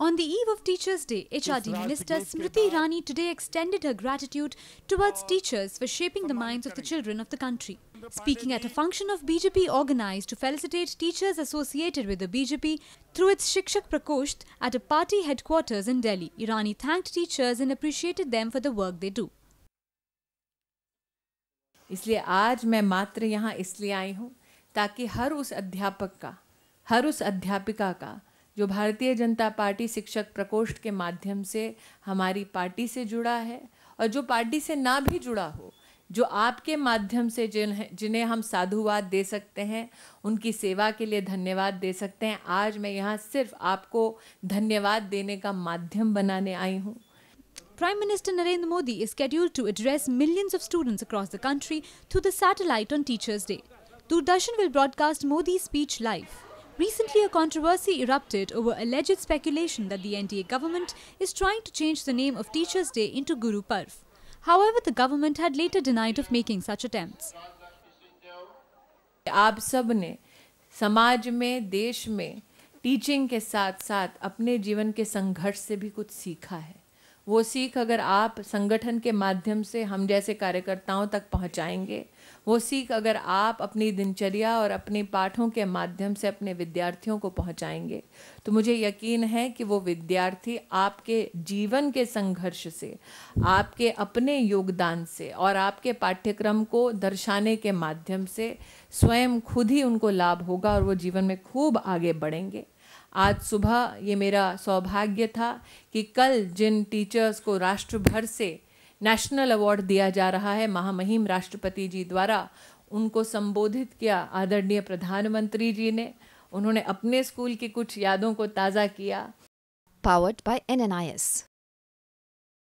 On the eve of Teachers' Day, HRD Minister Smriti Rani today extended her gratitude towards teachers for shaping the minds of the children of the country. Speaking at a function of BJP organized to felicitate teachers associated with the BJP through its Shikshak Prakosht at a party headquarters in Delhi, Irani thanked teachers and appreciated them for the work they do. इसलिए आज मैं मात्र यहाँ इसलिए आई हूँ ताकि हर उस अध्यापक का हर उस अध्यापिका का जो भारतीय जनता पार्टी शिक्षक प्रकोष्ठ के माध्यम से हमारी पार्टी से जुड़ा है और जो पार्टी से ना भी जुड़ा हो जो आपके माध्यम से जिन्हें जिन्हें हम साधुवाद दे सकते हैं उनकी सेवा के लिए धन्यवाद दे सकते हैं आज मैं यहाँ सिर्फ आपको धन्यवाद देने का माध्यम बनाने आई हूँ Prime Minister Narendra Modi is scheduled to address millions of students across the country through the satellite on Teachers' Day. Doordarshan will broadcast Modi's speech live. Recently, a controversy erupted over alleged speculation that the NDA government is trying to change the name of Teachers' Day into Guru Parv. However, the government had later denied of making such attempts. आप सब ने समाज में देश में teaching के साथ साथ अपने जीवन के संघर्ष से भी कुछ सीखा है वो सीख अगर आप संगठन के माध्यम से हम जैसे कार्यकर्ताओं तक पहुंचाएंगे वो सीख अगर आप अपनी दिनचर्या और अपने पाठों के माध्यम से अपने विद्यार्थियों को पहुंचाएंगे तो मुझे यकीन है कि वो विद्यार्थी आपके जीवन के संघर्ष से आपके अपने योगदान से और आपके पाठ्यक्रम को दर्शाने के माध्यम से स्वयं खुद ही उनको लाभ होगा और वो जीवन में खूब आगे बढ़ेंगे आज सुबह ये मेरा सौभाग्य था कि कल जिन टीचर्स को राष्ट्र भर से नेशनल अवार्ड दिया जा रहा है महामहिम राष्ट्रपति जी द्वारा उनको संबोधित किया आदरणीय प्रधानमंत्री जी ने उन्होंने अपने स्कूल की कुछ यादों को ताज़ा किया पावर्ड बाय एन